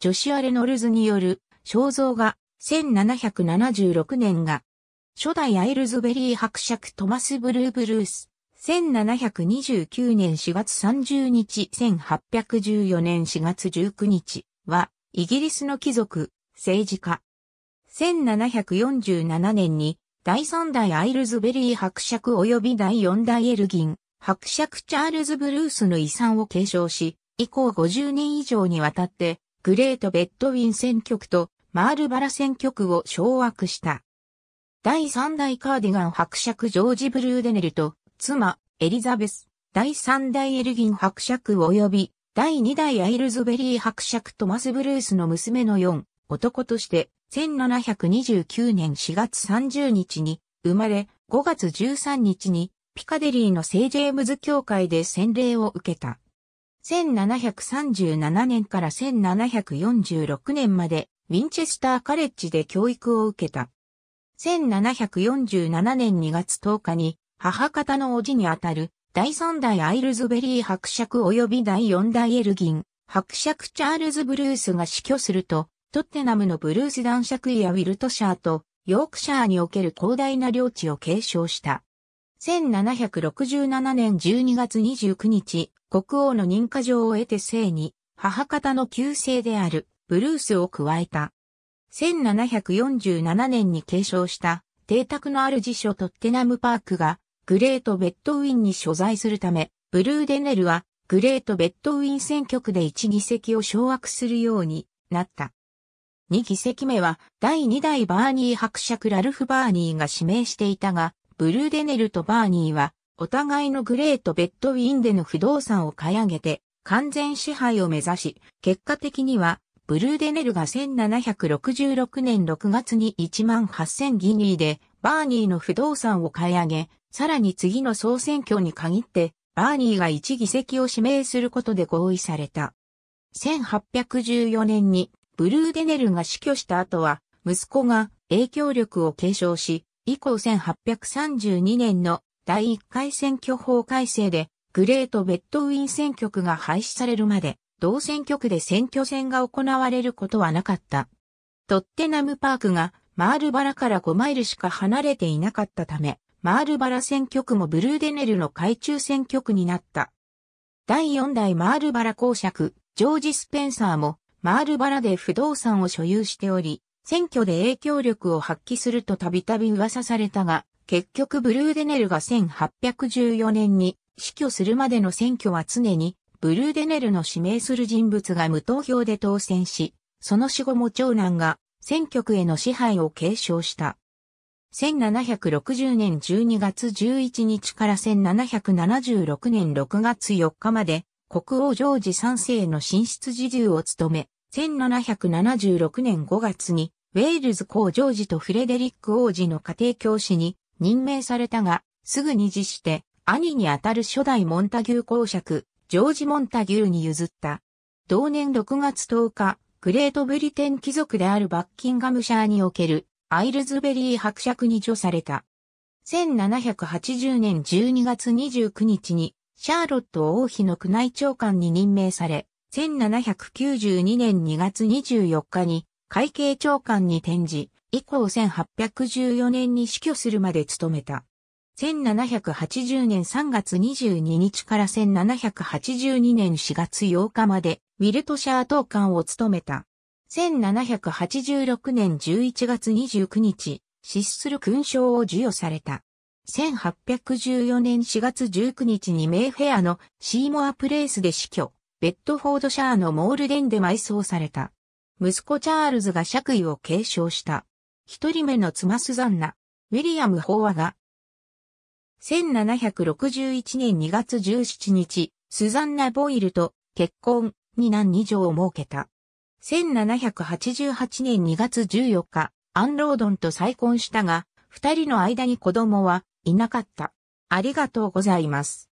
ジョシュア・レノルズによる肖像画1776年が初代アイルズベリー伯爵トマス・ブルー・ブルース1729年4月30日1814年4月19日はイギリスの貴族、政治家。1747年に第3代アイルズベリー伯爵及び第4代エルギン、伯爵チャールズ・ブルースの遺産を継承し、以降50年以上にわたってグレートベッドウィン選挙区とマールバラ選挙区を掌握した。第3代カーディガン伯爵ジョージ・ブルーデネルと妻エリザベス、第3代エルギン伯爵及び第2代アイルズベリー伯爵トマス・ブルースの娘の4男として1729年4月30日に生まれ5月13日にピカデリーの聖ジェームズ教会で洗礼を受けた。1737年から1746年までウィンチェスターカレッジで教育を受けた。1747年2月10日に母方の叔父にあたる第3代アイルズベリー伯爵及び第4代エルギン、伯爵チャールズ・ブルースが死去すると、トッテナムのブルース男爵やウィルトシャーとヨークシャーにおける広大な領地を継承した。1767年12月29日、国王の認可状を得て生に、母方の旧姓であるブルースを加えた。1747年に継承した邸宅のある辞書トッテナムパークがグレートベッドウィンに所在するため、ブルーデネルはグレートベッドウィン選挙区で1議席を掌握するようになった。2議席目は第2代バーニー伯爵ラルフ・バーニーが指名していたが、ブルーデネルとバーニーはお互いのグレートベッドウィンでの不動産を買い上げて、完全支配を目指し、結果的には、ブルーデネルが1766年6月に1万8000ギニーで、バーニーの不動産を買い上げ、さらに次の総選挙に限って、バーニーが1議席を指名することで合意された。1814年に、ブルーデネルが死去した後は、息子が影響力を継承し、以降1832年の第1回選挙法改正で、グレートベッドウィン選挙区が廃止されるまで、同選挙区で選挙戦が行われることはなかった。トッテナムパークがマールバラから5マイルしか離れていなかったため、マールバラ選挙区もブルーデネルの海中選挙区になった。第4代マールバラ公爵、ジョージ・スペンサーも、マールバラで不動産を所有しており、選挙で影響力を発揮するとたびたび噂されたが、結局ブルーデネルが1814年に死去するまでの選挙は常にブルーデネルの指名する人物が無投票で当選し、その死後も長男が選挙区への支配を継承した。1760年12月11日から1776年6月4日まで国王ジョージ3世の進出自由を務め、1776年5月にウェールズ公ジョージとフレデリック王子の家庭教師に任命されたが、すぐに辞して、兄にあたる初代モンタギュー公爵、ジョージ・モンタギューに譲った。同年6月10日、グレートブリテン貴族であるバッキンガムシャーにおけるアイルズベリー伯爵に除された。1780年12月29日にシャーロット王妃の宮内長官に任命され、1792年2月24日に会計長官に転じ、以降1814年に死去するまで務めた。1780年3月22日から1782年4月8日まで、ウィルトシャー党官を務めた。1786年11月29日、失する勲章を授与された。1814年4月19日にメイフェアのシーモアプレイスで死去、ベッドフォードシャーのモールデンで埋葬された。息子チャールズが爵位を継承した。一人目の妻スザンナ、ウィリアム・法話が、1761年2月17日、スザンナ・ボイルと結婚、二男二女を設けた。1788年2月14日、アンロードンと再婚したが、二人の間に子供はいなかった。ありがとうございます。